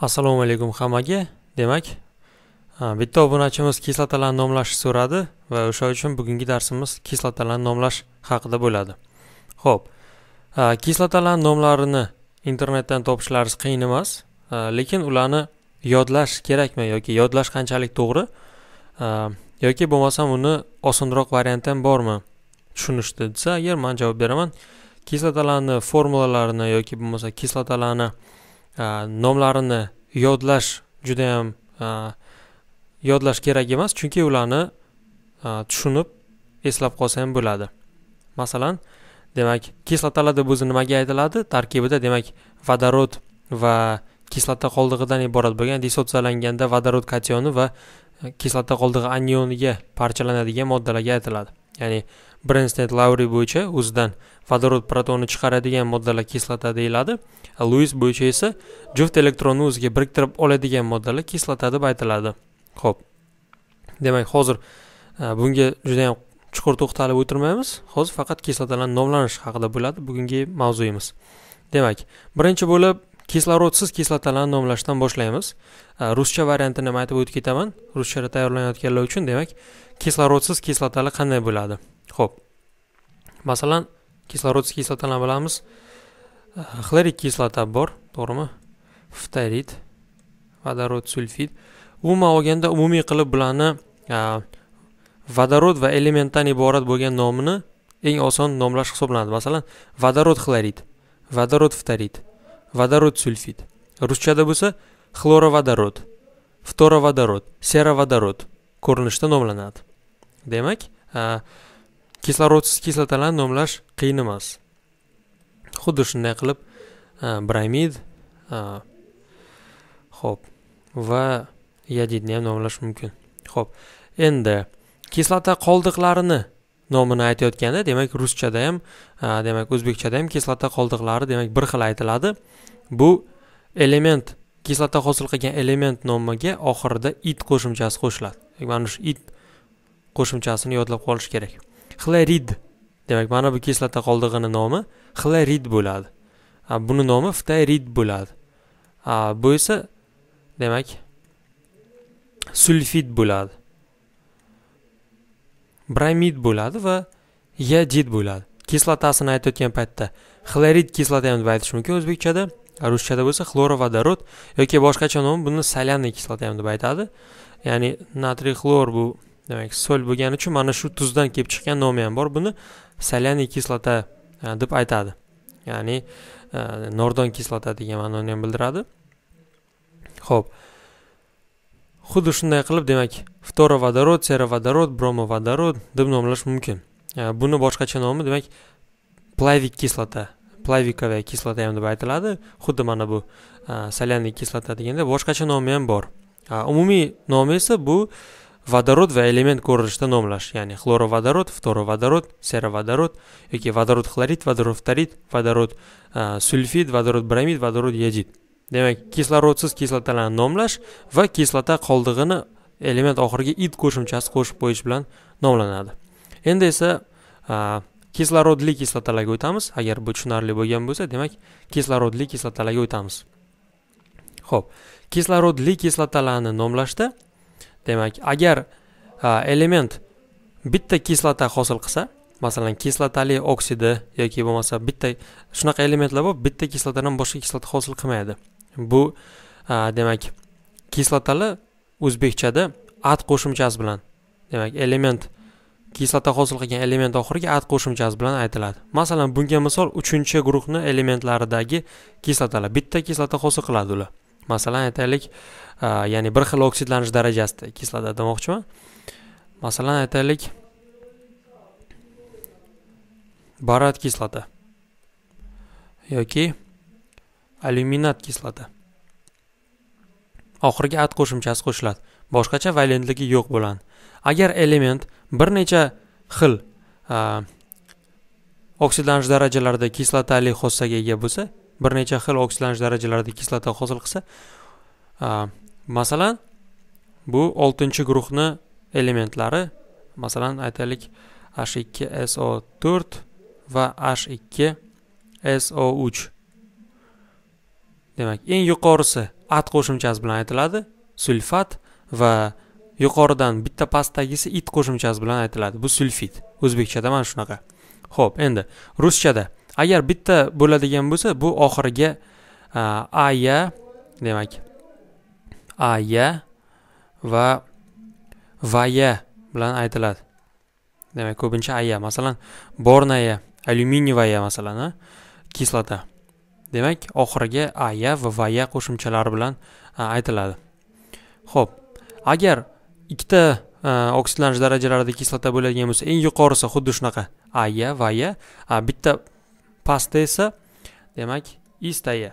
assalomu alaykum hammaga demak bitta obunachimiz kislotalarni nomlashni so'radi va o'sha uchun bugungi darsimiz kislotalarni nomlash haqida bo'ladi ho'p kislotalarni nomlarini internetdan topishlari qiyin emas lekin ularni yodlash kerakmi yoki yodlash qanchalik to'g'ri yoki bo'lmasam uni osonroq varianti ham bormi tushunishdi desa agar man javob beraman kislotalarni formulalarini yoki bo'lmasa kislotalarni nomlarini yodlash juda yam yodlash kerak emas chunki ularni tushunib eslab qolsa ham bo'ladi masalan demak kislotalar deb o'zi nimaga aytiladi tarkibida demak vodorod va kislota qoldig'idan iborat bo'lgan dissotsialanganda vodorod kationi va kislota qoldig'i anioniga parchalanadigan moddalarga aytiladi ya'ni Brenstead Lowry bo'yicha o'zidan vodorod protoni chiqaradigan moddalar kislota deyiladi Lewis bo'yicha esa juft elektronni o'ziga biriktirib oladigan moddalar kislota deb aytiladi Xo'p. demak hozir e, bunga juda ham chuqur to'xtalib o'tirmaymiz hozir faqat kislotalarni nomlanishi haqida bo'ladi bugungi mavzuyimiz demak birinchi bo'lib kislorodsiz kislotalarni nomlashdan boshlaymiz e, ruscha variantini ham aytib o'tib ketaman ruschada tayyorlanayotganlar uchun demak kislorodsiz kislotalar qanday bo'ladi ho'p masalan kislorod kislotani bilamiz xlorid kislota bor to'g'rimi ftorid vodorod sulfid umuman olganda umumiy qilib bularni vodorod va elementdan iborat bo'lgan nomini eng oson nomlash hisoblanadi masalan vodorod xlorid vodorod ftorid vodorod sulfid ruschada bo'lsa xlorovodorod ftorovodorod serovodorod ko'rinishda nomlanadi demak kislorodsiz kislotalarni nomlash qiyin emas xuddi shunday qilib e, bromid ho'p e, va yadidni ham nomlash mumkin ho'p endi kislota qoldiqlarini nomini aytayotganda demak ruschada ham e, demak o'zbekchada ham kislota qoldiqlari demak bir xil aytiladi bu element kislota hosil qilgan element nomiga oxirida it qo'shimchasi qo'shiladi mana shu it qo'shimchasini yodlab qolish kerak xlorid demak mana bu kislota qoldig'ini nomi xlorid bo'ladi buni nomi ftorid bo'ladi bu esa demak sulfid bo'ladi bromid bo'ladi va yajid bo'ladi kislotasini aytayotgan paytda xlorid kislota ham deb aytish mumkin o'zbekchada ruschada bo'lsa xlorovodorod yoki boshqacha nomi buni solyanniy kislota ham deb aytadi ya'ni natriy xlor bu demak so'l bo'lgani uchun mana shu tuzdan kelib chiqqan nomi ham bor buni soляная kislota e, deb aytadi ya'ni e, nordon kislota degan ma'noni ham bildiradi ho'p xuddi shunday qilib demak ftorovodorod serovodorod bromovodorod deb nomlash mumkin e, buni boshqacha nomi demak plavik kislota plavikovая kislota ham deb aytiladi xuddi mana bu soляная kislota deganda boshqacha nomi ham bor umumiy nomi esa bu vodorod va element ko'rinishida nomlash ya'ni xlorovodorod ftorovodorod serovodorod yoki vodorod xlorid vodorod ftorid vodorod sulfid vodorod bromid vodorod yodid demak kislorodsiz kislotalarni nomlash va kislota qoldig'ini element oxiriga id qo'shimchasi qo'shib qo'yish bilan nomlanadi endi esa kislorodli kislotalarga o'tamiz agar bu tushunarli bo'lgan bo'lsa demak kislorodli kislotalarga o'tamiz ho'p kislorodli kislotalarni nomlashda demak agar element bitta kislota hosil qilsa masalan kislotali oksidi yoki bo'lmasa bitta shunaqa elementlar bor bitta kislotadan boshqa kislota hosil qilmaydi bu demak kislotalar o'zbekchada at qo'shimchasi bilan demak element kislota hosil qilgan element oxiriga at qo'shimchasi bilan aytiladi masalan bunga misol uchinchi guruhni elementlaridagi kislotalar bitta kislota hosil qiladi ular masalan aytaylik ya'ni bir xil oksidlanish darajasida kislota demoqchiman masalan aytaylik barat kislota yoki alyuminat kislota oxirgi at qo'shimchasi qo'shiladi boshqacha valentligi yo'q bo'ladi agar element bir necha xil oksidlanish darajalarida kislotali xossaga ega bo'lsa bir necha xil oksidlanish darajalarida kislota hosil qilsa masalan bu oltinchi guruhni elementlari masalan aytaylik h2so4 va h2so3 demak eng yuqorisi at qo'shimchasi bilan aytiladi sulfat va yuqoridan bitta pastdagisi it qo'shimchasi bilan aytiladi bu sulfit o'zbekchada mana shunaqa ho'p endi ruschada agar bitta bo'ladigan bo'lsa bu oxiriga aya demak aya va vaya bilan aytiladi demak ko'pincha aya masalan bornaya alyuminiyevaya masalan kislota demak oxiriga aya va vaya qo'shimchalari bilan aytiladi ho'p agar ikkita oksidlanish darajalarida kislota bo'ladigan bo'lsa eng yuqorisi xuddi shunaqa aya vaya bitta pastda esa demak istaya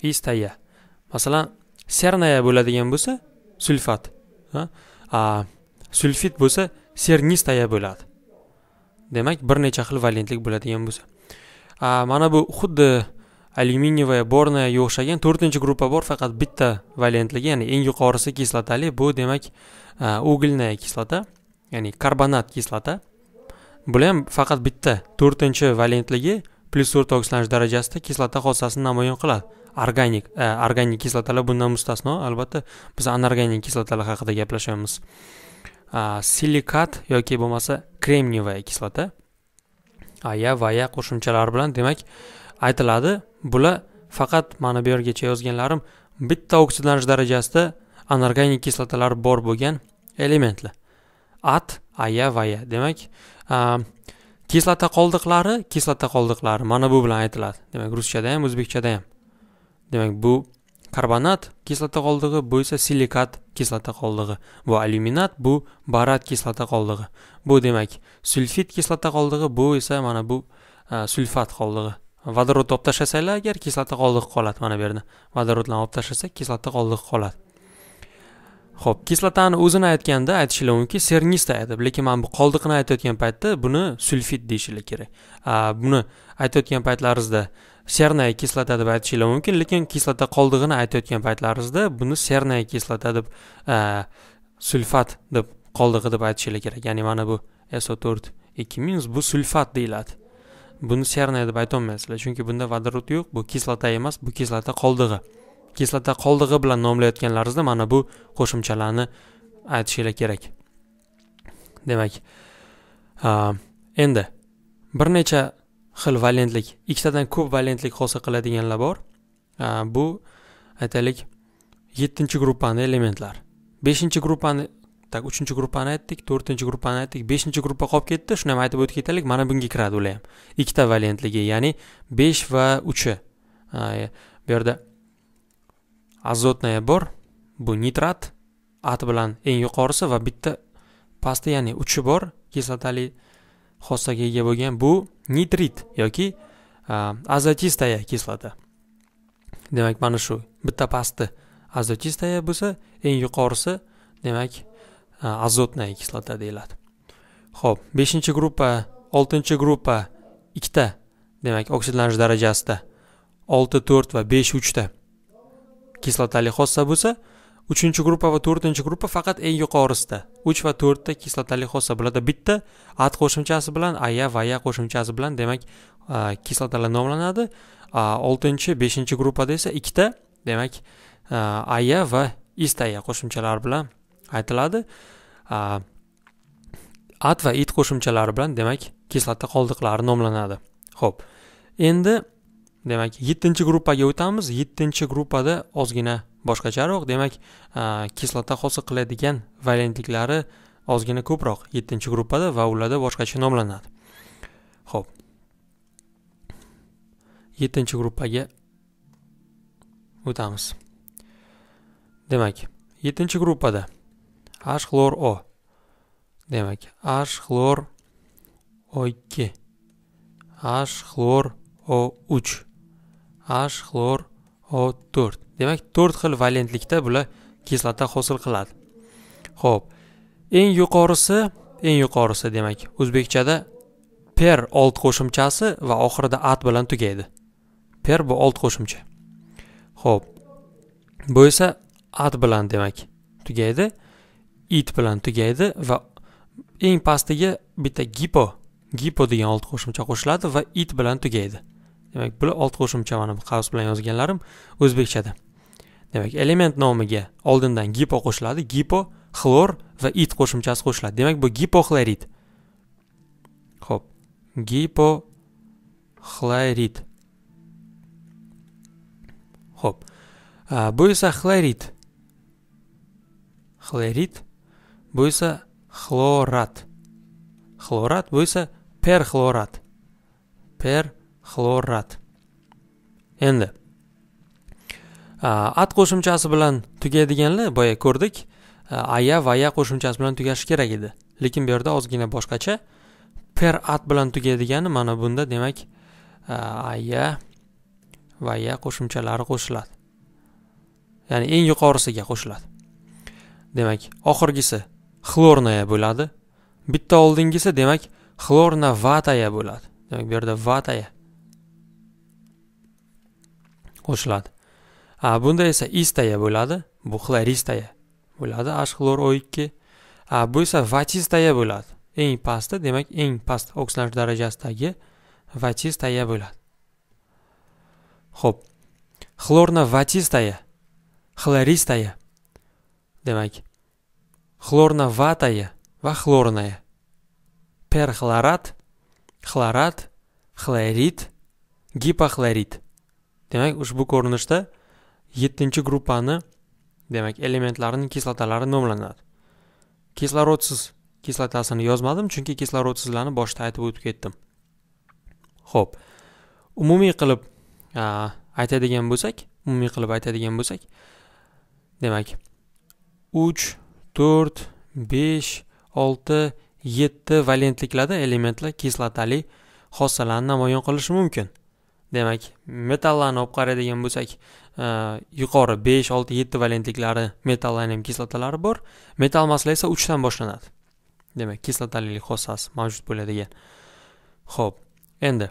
istaya masalan sernaya bo'ladigan bo'lsa sulfat sulfit bo'lsa sernistaya bo'ladi demak bir necha xil valentlik bo'ladigan bo'lsa mana bu xuddi alyuminiyevaya borniyaga o'xshagan to'rtinchi gruppa bor faqat bitta valentligi ya'ni eng yuqorisi kislotali bu demak угольная kislota ya'ni karbonat kislota bular ham faqat bitta to'rtinchi valentligi plyus to'rt oksidlanish darajasida kislota hodisasini namoyon qiladi organik e, organik kislotalar bundan mustasno albatta biz anorganik kislotalar haqida gaplashyapmiz silikat yoki bo'lmasa kremniyovая kislota aya va ya qo'shimchalari bilan demak aytiladi bular faqat mana bu yergacha yozganlarim bitta oksidlanish darajasida anorganik kislotalar bor bo'lgan elementlar at aya va ya demak kislota qoldiqlari kislota qoldiqlari mana bu bilan aytiladi demak ruschada ham o'zbekchada ham demak bu karbonat kislota qoldig'i bu esa silikat kislota qoldig'i bu alyuminat bu barat kislota qoldig'i bu demak sulfit kislota qoldig'i bu esa mana bu e, sulfat qoldig'i vodorod olib tashlasanglar agar kislota qoldig'i qoladi mana bu yerda vodorodlarni olib tashlasak kislota qoldig'i qoladi Xo'p, kislotani o'zini aytganda aytishlar mumkin sernista deb, lekin mana bu qoldiqni aytayotgan paytda buni sulfit deyishlar kerak. Buni aytayotgan paytlaringizda sernaya kislota deb aytishinglar mumkin, lekin kislota qoldig'ini aytayotgan paytlaringizda buni sernaya kislota deb sulfat deb qoldig'i deb aytishinglar kerak. Ya'ni mana bu SO4 2- bu sulfat deyiladi. Buni sernaya deb aytolmaysizlar, chunki bunda vodorod yo'q, bu kislota emas, bu kislota qoldig'i. kislota qoldig'i bilan nomlayotganlarimizda mana bu qo'shimchalarni aytishinglar kerak demak endi bir necha xil valentlik ikkitadan ko'p valentlik hosil qiladiganlar bor bu aytaylik yettinchi gruppani elementlar beshinchi gruppani так uchinchi gruppani aytdik to'rtinchi gruppani aytdik beshinchi gruppa qolib ketdi shuni ham aytib o'tib ketaylik mana bunga kiradi ular ham ikkita valentligi ya'ni besh va uchi e, bu yerda azotnaya bor bu nitrat at bilan eng yuqorisi va bitta pastda ya'ni uchi bor kislotali xossaga ega bo'lgan bu nitrit yoki azotistaya kislota demak mana shu bitta pasti azotistaya bo'lsa eng yuqorisi demak azotnaya kislota deyiladi ho'p beshinchi gruppa oltinchi gruppa ikkita demak oksidlanish darajasida olti to'rt va besh uchta kislotali xossa bo'lsa uchinchi gruppa va to'rtinchi gruppa faqat eng yuqorisida uch va to'rtta kislotali xossa bularda bitta at qo'shimchasi bilan aya va ya qo'shimchasi bilan demak kislotalar nomlanadi oltinchi beshinchi gruppada esa ikkita demak aya va istaya qo'shimchalari bilan aytiladi at va it qo'shimchalari bilan demak kislota qoldiqlari nomlanadi ho'p endi demak yettinchi gruppaga o'tamiz yettinchi gruppada ozgina boshqacharoq demak kislota hosil qiladigan valentliklari ozgina ko'proq yettinchi gruppada va ularda boshqacha nomlanadi ho'p yettinchi gruppaga o'tamiz demak yettinchi gruppada h xlor o demak h xlor o ikki h xlor o uch h xlor o 4 demak 4 xil valentlikda bular kislota hosil qiladi Xo'p. eng yuqorisi eng yuqorisi demak o'zbekchada per old qo'shimchasi va oxirida at bilan tugaydi per bu old qo'shimcha Xo'p. bu esa at bilan demak tugaydi it bilan tugaydi va eng pastiga bitta gipo gipo degan old qo'shimcha qo'shiladi va it bilan tugaydi demak bular old qo'shimcha mana bu qavs bilan yozganlarim o'zbekchada demak element nomiga oldindan gipo qo'shiladi gipo xlor va it qo'shimchasi qo'shiladi demak bu gipoxlorid ho'p gipoxlorid ho'p bu esa xlorid xlorid bu esa xlorat xlorat bu esa perxlorat per xlorat endi at qo'shimchasi bilan tugaydiganlar boya ko'rdik aya vaya qo'shimchasi bilan tugashi kerak edi lekin bu yerda ozgina boshqacha per at bilan tugadigani mana bunda demak aya ва я qo'shimchalari qo'shiladi ya'ni eng yuqorisiga qo'shiladi demak oxirgisi xlornaya bo'ladi bitta oldingisi demak xlorna vataya bo'ladi demak bu yerda vataya qo'shiladi a bunda esa istaya bo'ladi bu xloristaya bo'ladi h xlor o ikki a bu esa vatistaya bo'ladi eng pasti demak eng past oksilanish darajasidagi vatistaya bo'ladi ho'p xlorna vatistaya xloristaya demak xlorna vataya va xlornaya perxlorat xlorat xlorit gipoxlorid demak ushbu ko'rinishda yettinchi gruppani demak elementlarini kislotalari nomlanadi kislorodsiz kislotasini yozmadim chunki kislorodsizlarni boshida aytib o'tib ketdim ho'p umumiy qilib aytadigan bo'lsak umumiy qilib aytadigan bo'lsak demak uch to'rt besh olti yetti valentliklarda elementlar kislotali xossalarni namoyon qilishi mumkin demak metallarni olib qaraydigan bo'lsak e, yuqori besh olti yetti valentliklari metal aynan kislotalari bor metal masla esa uchdan boshlanadi demak kislotalilik xossasi mavjud bo'ladigan ho'p endi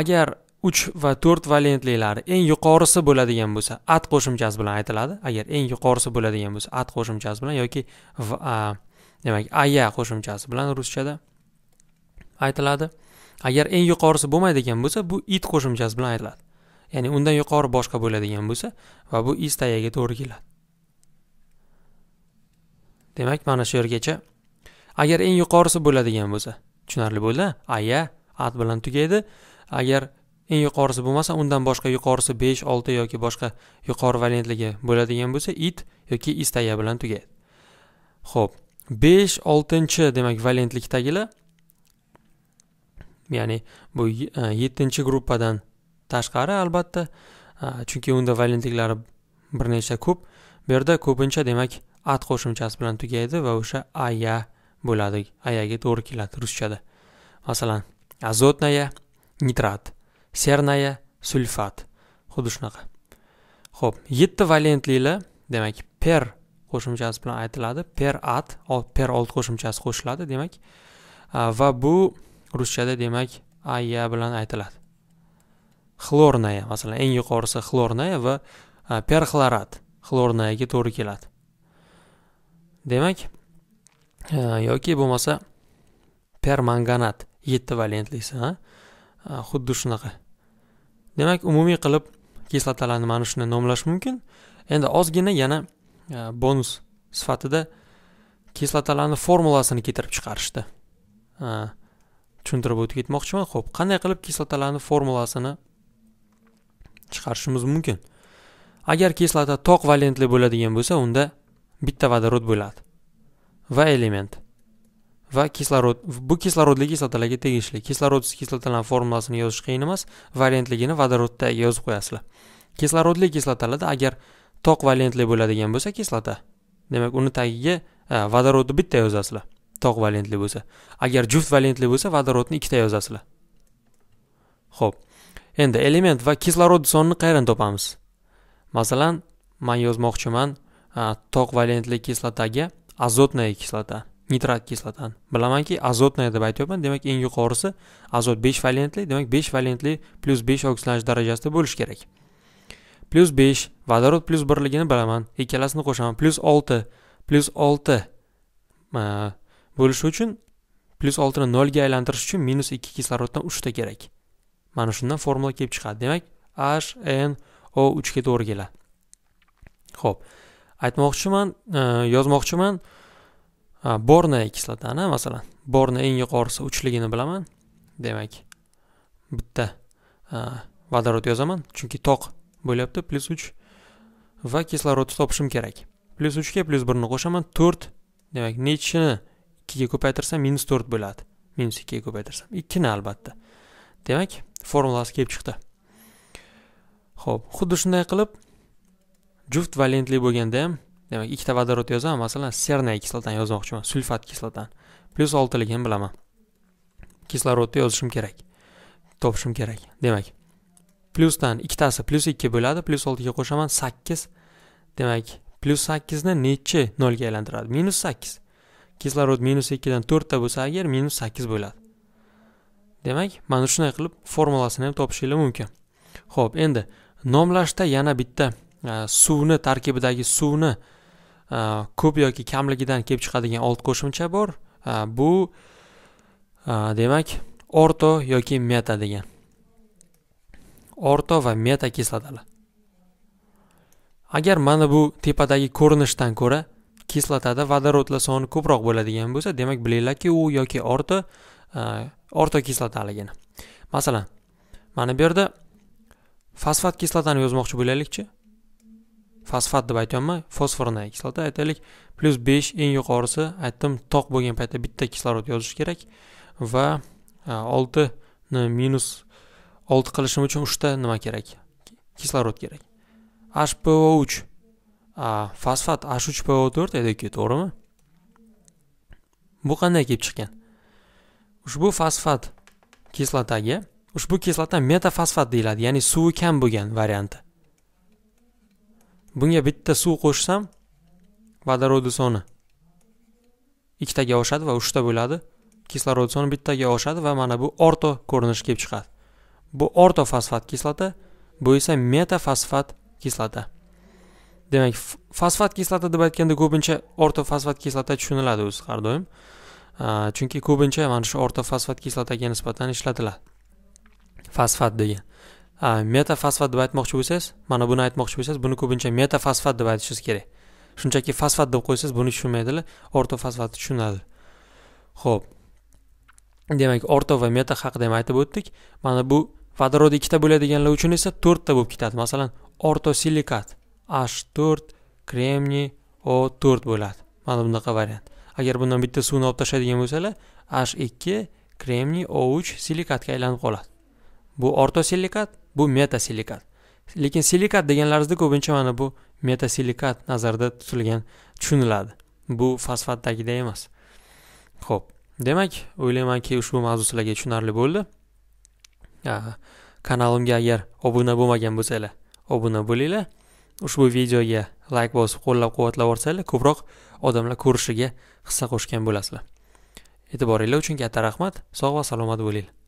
agar uch va to'rt valentliklari eng yuqorisi bo'ladigan bo'lsa at qo'shimchasi bilan aytiladi agar eng yuqorisi bo'ladigan bo'lsa at qo'shimchasi bilan yoki demak aya qo'shimchasi bilan ruschada aytiladi agar eng yuqorisi bo'lmaydigan bo'lsa bu it qo'shimchasi bilan aytiladi ya'ni undan yuqori boshqa bo'ladigan bo'lsa va bu is tagiga to'g'ri keladi demak mana shu yergacha agar eng yuqorisi bo'ladigan bo'lsa tushunarli bo'ldi aya at bilan tugaydi agar eng yuqorisi bo'lmasa undan boshqa yuqorisi besh olti yoki boshqa yuqori valentligi bo'ladigan bo'lsa it yoki istaya bilan tugaydi ho'p besh oltinchi demak valentlikdagilar ya'ni bu e, yettinchi gruppadan tashqari albatta e, chunki unda valentliklari bir necha ko'p bu yerda ko'pincha demak at qo'shimchasi bilan tugaydi va o'sha aya bo'ladi ayaga to'g'ri keladi ruschada masalan azotnaya nitrat sernaya sulfat xuddi shunaqa ho'p yetti valentlilar demak per qo'shimchasi bilan aytiladi per at per old qo'shimchasi qo'shiladi demak e, va bu ruschada demak aya bilan aytiladi xlornaya masalan eng yuqorisi xlornaya va e, perxlorat xlornayaga to'g'ri keladi demak e, yoki bo'lmasa permanganat yetti valentlisi e, xuddi shunaqa demak umumiy qilib kislotalarni mana shuni nomlash mumkin endi ozgina yana bonus sifatida kislotalarni formulasini keltirib chiqarishdi tushuntirib o'tib ketmoqchiman ho'p qanday qilib kislotalarni formulasini chiqarishimiz mumkin agar kislota toq valentli bo'ladigan bo'lsa unda bitta vodorod bo'ladi va element va kislorod bu kislorodli kislotalarga tegishli kislorodsiz kislotalarni formulasini yozish qiyin emas valentligini vodorodda yozib qo'yasizlar kislorodli kislotalarda agar toq valentli bo'ladigan bo'lsa kislota demak uni tagiga e, vodorodni bitta yozasizlar tog' valentli bo'lsa agar juft valentli bo'lsa vodorodni ikkita yozasizlar ho'p endi element va kislorod sonini qayerdan topamiz masalan man yozmoqchiman tog' valentli kislotaga azotnaya kislota nitrat kislotani bilamanki azotnaya deb aytyapman demak eng yuqorisi azot besh valentli demak besh valentli plyus besh oksidlanish darajasida bo'lishi kerak plyus besh vodorod plyus birligini bilaman ikkalasini qo'shaman plyus olti plyus olti bo'lishi uchun plyus oltini nolga aylantirish uchun minus ikki kisloroddan uchta kerak mana shundan formula kelib chiqadi demak h n o uchga to'g'ri keladi ho'p aytmoqchiman e, yozmoqchiman e, borna kislotani masalan borna eng yuqorisi uchligini bilaman demak bitta e, vodorod yozaman chunki toq bo'lyapti plyus uch va kislorodni topishim kerak plyus uchga plyus birni qo'shaman to'rt demak nechini ikkiga ko'paytirsam minus to'rt bo'ladi minus ikkiga ko'paytirsam ikkini albatta demak formulasi kelib chiqdi ho'p xuddi shunday qilib juft valentli bo'lganda ham demak ikkita vodorod yozaman masalan serniy kislotani yozmoqchiman sulfat kislotani plyus oltiligini bilaman kislorodni yozishim kerak topishim kerak demak plyusdan ikkitasi plyus ikki bo'ladi plyus oltiga qo'shaman sakkiz demak plyus sakkizni nechi nolga aylantiradi minus sakkiz kislorod minus ikkidan to'rtta bo'lsa agar minus sakkiz bo'ladi demak mana shunday qilib formulasini ham topishinglar mumkin ho'p endi nomlashda yana bitta e, suvni tarkibidagi suvni e, ko'p yoki kamligidan kelib chiqadigan old qo'shimcha bor e, bu demak orto yoki meta degan orto va meta kislotalar agar mana bu tepadagi ko'rinishdan ko'ra kislotada vodorodlar soni ko'proq bo'ladigan bo'lsa demak bilinglarki u yoki orto e, orto kislotaligini masalan mana bu yerda fosfat kislotani yozmoqchi bo'laylikchi fosfat deb aytyapman fosforная kislota aytaylik plyus besh eng yuqorisi aytdim toq bo'lgan paytda bitta kislorod yozish kerak va e, oltini minus olti qilishim uchun uchta nima kerak kislorod kerak hpo uch fosfat h3po4 ediki to'g'rimi bu qanday kelib chiqqan ushbu fosfat kislotaga ushbu kislota metafosfat deyiladi ya'ni suvi kam bo'lgan varianti bunga bitta suv qo'shsam vodorod soni ikkitaga oshadi va uchta bo'ladi kislorod soni bittaga oshadi va mana bu orto ko'rinishi kelib chiqadi bu ortofosfat kislota bu esa metafosfat kislota demak fosfat kislota deb aytganda ko'pincha ortofosfat kislota tushuniladi o'zi har doim chunki ko'pincha mana shu ortofosfat kislotaga nisbatan ishlatiladi fosfat degan metafosfat deb aytmoqchi bo'lsangiz mana buni aytmoqchi bo'lsangiz buni ko'pincha metafosfat deb aytishingiz kerak shunchaki fosfat deb qo'ysangiz buni tushunmaydilar ortofosfatni tushunadi ho'p demak orto va meta haqida ham aytib o'tdik mana bu vodorod ikkita bo'ladiganlar uchun esa to'rtta bo'lib ketadi masalan ortosilikat h to'rt kremniy o to'rt bo'ladi mana bunaqa variant agar bundan bitta suvni olib tashlaydigan bo'lsalar h ikki kremniy o uch silikatga aylanib qoladi bu ortosilikat bu metasilikat lekin silikat deganlarimizda ko'pincha mana bu metasilikat nazarda tutilgan tushuniladi bu fosfatdagidek emas ho'p demak o'ylaymanki ushbu mavzu sizlarga tushunarli bo'ldi kanalimga agar obuna bo'lmagan bo'lsanglar obuna bo'linglar ushbu videoga layk bosib qo'llab quvvatlavorsangiz ko'proq odamlar ko'rishiga hissa qo'shgan bo'lasizlar e'tiboringlar uchun katta rahmat sog' va salomat bo'linglar